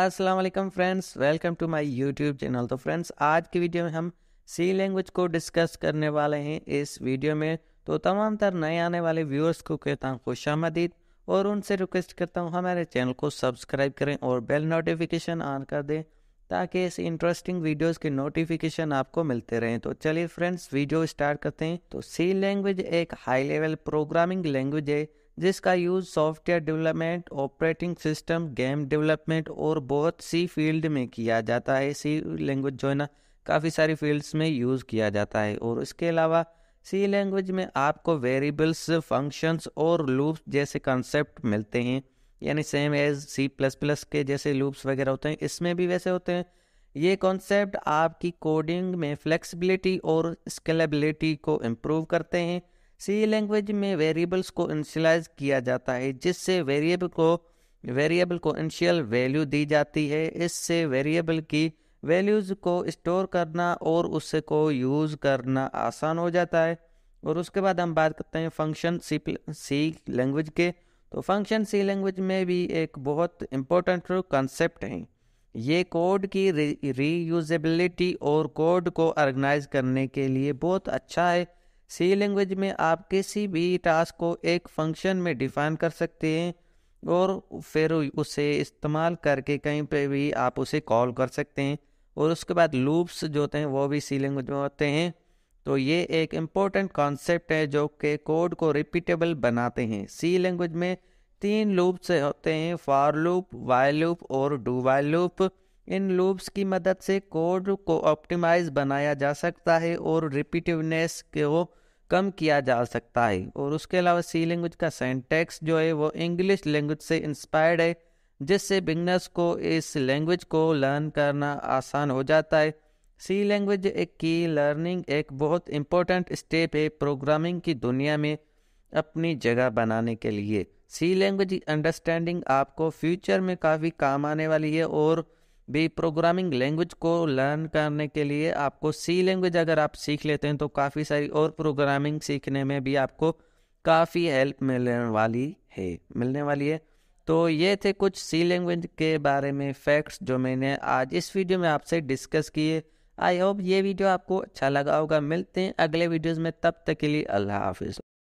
अस्सलाम वालेकुम friends welcome to my YouTube channel तो फ्रेंड्स आज की वीडियो में हम सी लैंग्वेज को डिस्कस करने वाले हैं इस वीडियो में तो तमाम तर नए आने वाले व्यूअर्स को कहता हूँ खुश आमदीद और उनसे रिक्वेस्ट करता हूँ हमारे चैनल को सब्सक्राइब करें और बेल नोटिफिकेशन ऑन कर दें ताकि इस इंटरेस्टिंग वीडियोस के नोटिफिकेशन आपको मिलते रहें तो चलिए फ्रेंड्स वीडियो स्टार्ट करते हैं तो सी लैंग्वेज एक हाई लेवल प्रोग्रामिंग लैंग्वेज है जिसका use software development operating system game development और बहुत सी फील्ड में किया जाता है सी लैंग्वेज जो है ना काफ़ी सारी फील्ड्स में यूज़ किया जाता है और इसके अलावा सी लैंग्वेज में आपको वेरिएबल्स फंक्शंस और लूप्स जैसे कंसेप्ट मिलते हैं यानी same as C plus plus के जैसे लूप्स वगैरह होते हैं इसमें भी वैसे होते हैं ये कॉन्सेप्ट आपकी कोडिंग में फ्लेक्सिबिलिटी और स्केलेबिलिटी को इम्प्रूव करते हैं सी लैंग्वेज में वेरिएबल्स को इनिशलाइज किया जाता है जिससे वेरिएबल को वेरिएबल को इनिशियल वैल्यू दी जाती है इससे वेरिएबल की वैल्यूज़ को स्टोर करना और उसको यूज़ करना आसान हो जाता है और उसके बाद हम बात करते हैं फंक्शन सी सी लैंग्वेज के तो फंक्शन सी लैंग्वेज में भी एक बहुत इम्पोर्टेंट कॉन्सेप्ट है ये कोड की री री और कोड को ऑर्गेनाइज करने के लिए बहुत अच्छा है सी लैंग्वेज में आप किसी भी टास्क को एक फंक्शन में डिफाइन कर सकते हैं और फिर उसे इस्तेमाल करके कहीं पे भी आप उसे कॉल कर सकते हैं और उसके बाद लूप्स जो होते हैं वो भी सी लैंग्वेज में होते हैं तो ये एक इम्पोर्टेंट कॉन्सेप्ट है जो कि कोड को रिपीटेबल बनाते हैं सी लैंग्वेज में तीन लूप्स होते हैं फॉर लूप वाई लूप और डू वाई लूप इन लूप्स की मदद से कोड को ऑप्टिमाइज बनाया जा सकता है और रिपीटिवनेस को कम किया जा सकता है और उसके अलावा सी लैंग्वेज का सेंटेक्स जो है वो इंग्लिश लैंग्वेज से इंस्पायर्ड है जिससे बिगनर्स को इस लैंग्वेज को लर्न करना आसान हो जाता है सी लैंग्वेज एक की लर्निंग एक बहुत इम्पोर्टेंट स्टेप है प्रोग्रामिंग की दुनिया में अपनी जगह बनाने के लिए सी लैंग्वेज अंडरस्टैंडिंग आपको फ्यूचर में काफ़ी काम आने वाली है और भी प्रोग्रामिंग लैंग्वेज को लर्न करने के लिए आपको सी लैंग्वेज अगर आप सीख लेते हैं तो काफ़ी सारी और प्रोग्रामिंग सीखने में भी आपको काफ़ी हेल्प मिलने वाली है मिलने वाली है तो ये थे कुछ सी लैंग्वेज के बारे में फैक्ट्स जो मैंने आज इस वीडियो में आपसे डिस्कस किए आई होप ये वीडियो आपको अच्छा लगा होगा मिलते हैं अगले वीडियोज़ में तब तक के लिए अल्लाह हाफिज़